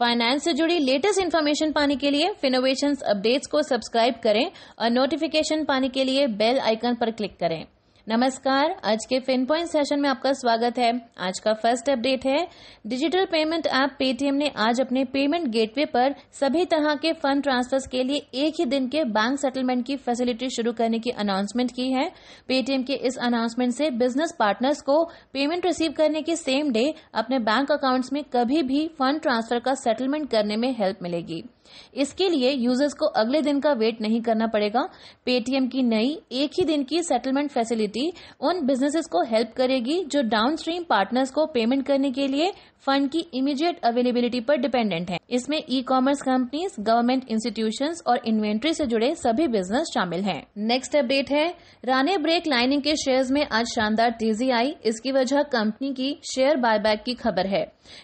Finance से जुड़ी latest information पाने के लिए फिनोवेशन अपडेट्स को सब्सक्राइब करें और नोटिफिकेशन पाने के लिए बेल आइकन पर क्लिक करें नमस्कार आज के फिन पॉइंट सेशन में आपका स्वागत है आज का फर्स्ट अपडेट है डिजिटल पेमेंट ऐप पेटीएम ने आज अपने पेमेंट गेटवे पर सभी तरह के फंड ट्रांसफर्स के लिए एक ही दिन के बैंक सेटलमेंट की फैसिलिटी शुरू करने की अनाउंसमेंट की है पेटीएम के इस अनाउंसमेंट से बिजनेस पार्टनर्स को पेमेंट रिसीव करने के सेम डे अपने बैंक अकाउंट्स में कभी भी फंड ट्रांसफर का सेटलमेंट करने में हेल्प मिलेगी इसके लिए यूजर्स को अगले दिन का वेट नहीं करना पड़ेगा पेटीएम की नई एक ही दिन की सेटलमेंट फैसिलिटी उन बिजनेसेस को हेल्प करेगी जो डाउनस्ट्रीम पार्टनर्स को पेमेंट करने के लिए फंड की इमीडिएट अवेलेबिलिटी पर डिपेंडेंट है इसमें e commerce companies government institution और इन्वेंट्री से जुड़े सभी बिजनेस शामिल हैं। नेक्स्ट अपडेट है राने ब्रेक लाइनिंग के शेयर्स में आज शानदार तेजी आई इसकी वजह कंपनी की शेयर बायबैक की खबर है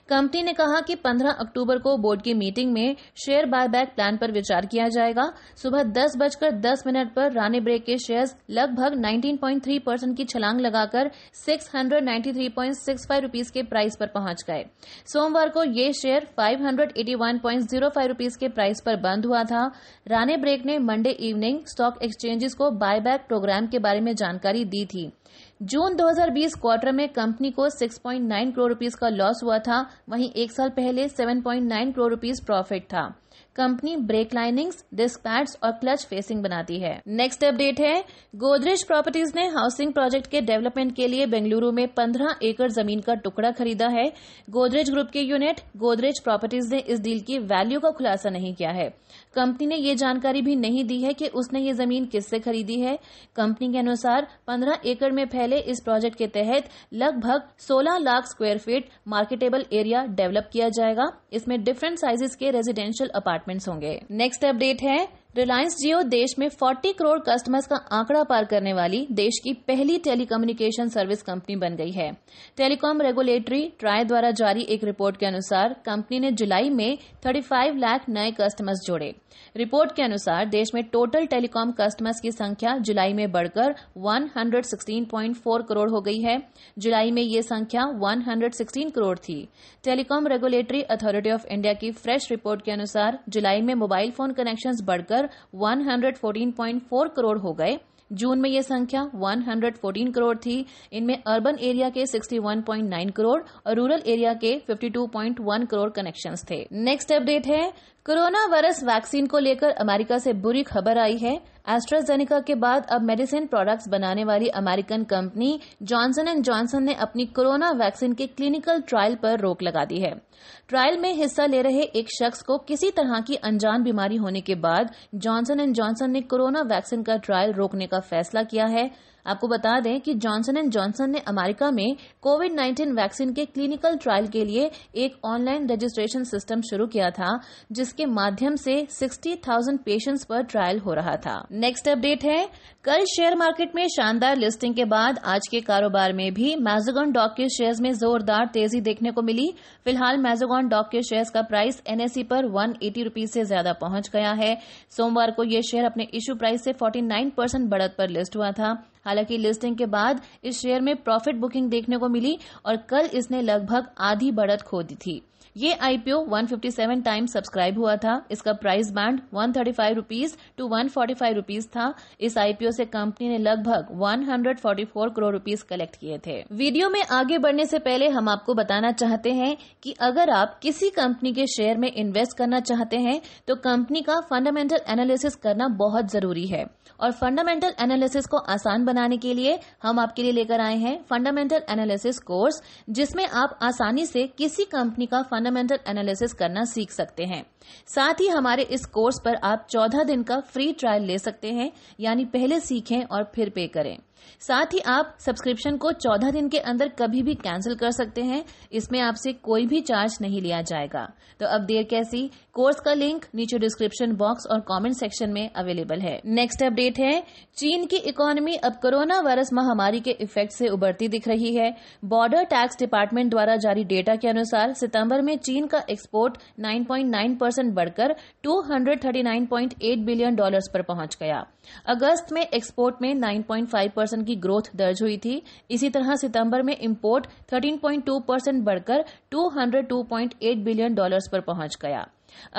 कंपनी ने कहा कि 15 अक्टूबर को बोर्ड की मीटिंग में शेयर बायबैक प्लान पर विचार किया जाएगा सुबह दस बजकर दस मिनट पर रानी ब्रेक के शेयर्स लगभग 19.3 परसेंट की छलांग लगाकर 693.65 रुपीस के प्राइस पर पहुंच गए सोमवार को ये शेयर 581.05 रुपीस के प्राइस पर बंद हुआ था रानी ब्रेक ने मंडे इवनिंग स्टॉक एक्सचेंजेस को बायबैक प्रोग्राम के बारे में जानकारी दी थी जून 2020 क्वार्टर में कंपनी को 6.9 करोड़ रुपीस का लॉस हुआ था वहीं एक साल पहले 7.9 करोड़ रुपीस प्रॉफिट था company brake linings disc pads और क्लच फेसिंग बनाती है नेक्स्ट अपडेट है गोदरेज प्रॉपर्टीज ने हाउसिंग प्रोजेक्ट के डेवलपमेंट के लिए बेंगलुरु में पंद्रह एकड़ जमीन का टुकड़ा खरीदा है गोदरेज ग्रुप के यूनिट गोदरेज प्रॉपर्टीज ने इस डील की वैल्यू का खुलासा नहीं किया है कंपनी ने ये जानकारी भी नहीं दी है कि उसने ये जमीन किससे खरीदी है कंपनी के अनुसार पन्द्रह एकड़ में फैले इस प्रोजेक्ट के तहत लगभग 16 lakh square feet marketable area develop किया जाएगा इसमें डिफरेंट साइजेस के रेजिडेंशियल अपार्टमेंट अपॉइंटमेंट्स होंगे नेक्स्ट अपडेट है रिलायंस जियो देश में 40 करोड़ कस्टमर्स का आंकड़ा पार करने वाली देश की पहली टेलीकम्युनिकेशन सर्विस कंपनी बन गई है टेलीकॉम रेगुलेटरी ट्राय द्वारा जारी एक रिपोर्ट के अनुसार कंपनी ने जुलाई में 35 लाख नए कस्टमर्स जोड़े रिपोर्ट के अनुसार देश में टोटल टेलीकॉम कस्टमर्स की संख्या जुलाई में बढ़कर 116.4 करोड़ हो गई है जुलाई में ये संख्या 116 करोड़ थी telecom regulatory authority of India की फ्रेश रिपोर्ट के अनुसार जुलाई में मोबाइल फोन कनेक्शन बढ़कर बढ़कर 114.4 करोड़ हो गए जून में यह संख्या 114 करोड़ थी इनमें अर्बन एरिया के 61.9 करोड़ और रूरल एरिया के 52.1 करोड़ कनेक्शंस थे नेक्स्ट अपडेट है कोरोना वायरस वैक्सीन को लेकर अमेरिका से बुरी खबर आई है एस्ट्राजेनिका के बाद अब मेडिसिन प्रोडक्ट्स बनाने वाली American company Johnson and Johnson ने अपनी कोरोना वैक्सीन के क्लिनिकल ट्रायल पर रोक लगा दी है ट्रायल में हिस्सा ले रहे एक शख्स को किसी तरह की अनजान बीमारी होने के बाद जॉनसन एंड जॉनसन ने कोरोना वैक्सीन का ट्रायल रोकने का फैसला किया है आपको बता दें कि जॉनसन एंड जॉनसन ने अमेरिका में कोविड 19 वैक्सीन के क्लिनिकल ट्रायल के लिए एक ऑनलाइन रजिस्ट्रेशन सिस्टम शुरू किया था जिसके माध्यम से 60,000 पेशेंट्स पर ट्रायल हो रहा था नेक्स्ट अपडेट है कल शेयर मार्केट में शानदार लिस्टिंग के बाद आज के कारोबार में भी मैजोगॉन डॉक के शेयर्स में जोरदार तेजी देखने को मिली फिलहाल मैजोगॉन डॉक के शेयर्स का प्राइस एनएससी e पर वन एटी से ज्यादा पहुंच गया है सोमवार को यह शेयर अपने इश्यू प्राइस से 49 परसेंट बढ़त पर लिस्ट हुआ था हालांकि लिस्टिंग के बाद इस शेयर में प्रॉफिट बुकिंग देखने को मिली और कल इसने लगभग आधी बढ़त खो दी थी ये आईपीओ 157 टाइम सब्सक्राइब हुआ था इसका price band 135 rupees to one rupees था इस आईपीओ से कंपनी ने लगभग 144 करोड़ रूपीज कलेक्ट किए थे वीडियो में आगे बढ़ने से पहले हम आपको बताना चाहते हैं कि अगर आप किसी कंपनी के शेयर में इन्वेस्ट करना चाहते हैं तो कंपनी का फंडामेंटल एनालिसिस करना बहुत जरूरी है और फंडामेंटल एनालिसिस को आसान बनाने के लिए हम आपके लिए लेकर आए हैं फंडामेंटल एनालिसिस कोर्स जिसमें आप आसानी से किसी कंपनी का फंडामेंटल एनालिसिस करना सीख सकते हैं साथ ही हमारे इस कोर्स पर आप चौदह दिन का फ्री ट्रायल ले सकते हैं यानी पहले सीखें और फिर पे करें साथ ही आप सब्सक्रिप्शन को चौदह दिन के अंदर कभी भी कैंसिल कर सकते हैं इसमें आपसे कोई भी चार्ज नहीं लिया जाएगा तो अब देर कैसी कोर्स का लिंक नीचे डिस्क्रिप्शन बॉक्स और कमेंट सेक्शन में अवेलेबल है नेक्स्ट अपडेट है चीन की इकोनॉमी अब कोरोना वायरस महामारी के इफेक्ट से उबरती दिख रही है बॉर्डर टैक्स डिपार्टमेंट द्वारा जारी डेटा के अनुसार सितंबर में चीन का एक्सपोर्ट 9.9 परसेंट बढ़कर 239.8 बिलियन डॉलर्स पर पहुंच गया अगस्त में एक्सपोर्ट में 9.5 परसेंट परसेंट की ग्रोथ दर्ज हुई थी इसी तरह सितंबर में इम्पोर्ट 13.2 परसेंट बढ़कर 202.8 बिलियन डॉलर्स पर पहुंच गया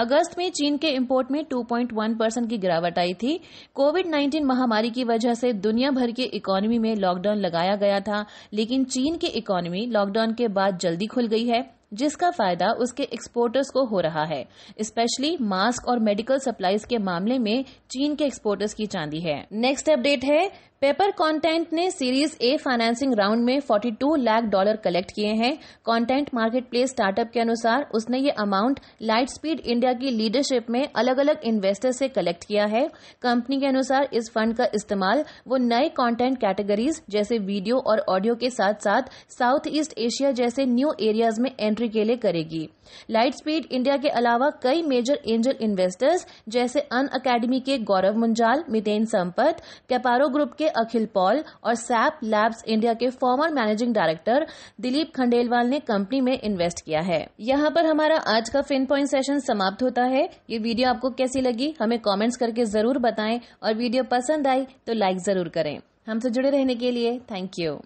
अगस्त में चीन के इम्पोर्ट में 2.1 परसेंट की गिरावट आई थी कोविड 19 महामारी की वजह से दुनिया भर की इकोनॉमी में लॉकडाउन लगाया गया था लेकिन चीन की इकोनॉमी लॉकडाउन के बाद जल्दी खुल गई है जिसका फायदा उसके एक्सपोर्टर्स को हो रहा है स्पेशली मास्क और मेडिकल सप्लाईज के मामले में चीन के एक्सपोर्टर्स की चांदी है नेक्स्ट अपडेट है पेपर कंटेंट ने सीरीज ए फाइनेंसिंग राउंड में 42 लाख डॉलर कलेक्ट किए हैं कंटेंट मार्केट प्लेस स्टार्टअप के अनुसार उसने ये अमाउंट लाइट स्पीड इंडिया की लीडरशिप में अलग अलग इन्वेस्टर से कलेक्ट किया है कंपनी के अनुसार इस फंड का इस्तेमाल वो नए कंटेंट कैटेगरीज जैसे वीडियो और ऑडियो के साथ साथ साउथ ईस्ट एशिया जैसे न्यू एरियाज में एंट्री एंट्री के लिए करेगी लाइट स्पीड इंडिया के अलावा कई मेजर एंजल इन्वेस्टर्स जैसे अन अकेडमी के गौरव मुंजाल मितेन संपत कैपारो ग्रुप के अखिल पॉल और सैप लैब्स इंडिया के farmer managing director Dilip Khandelwal ने कंपनी में इन्वेस्ट किया है यहाँ पर हमारा आज का फिन पॉइंट सेशन समाप्त होता है ये वीडियो आपको कैसी लगी हमें कॉमेंट्स करके जरूर बताएं और वीडियो पसंद आई तो लाइक जरूर करें हमसे जुड़े रहने के लिए थैंक यू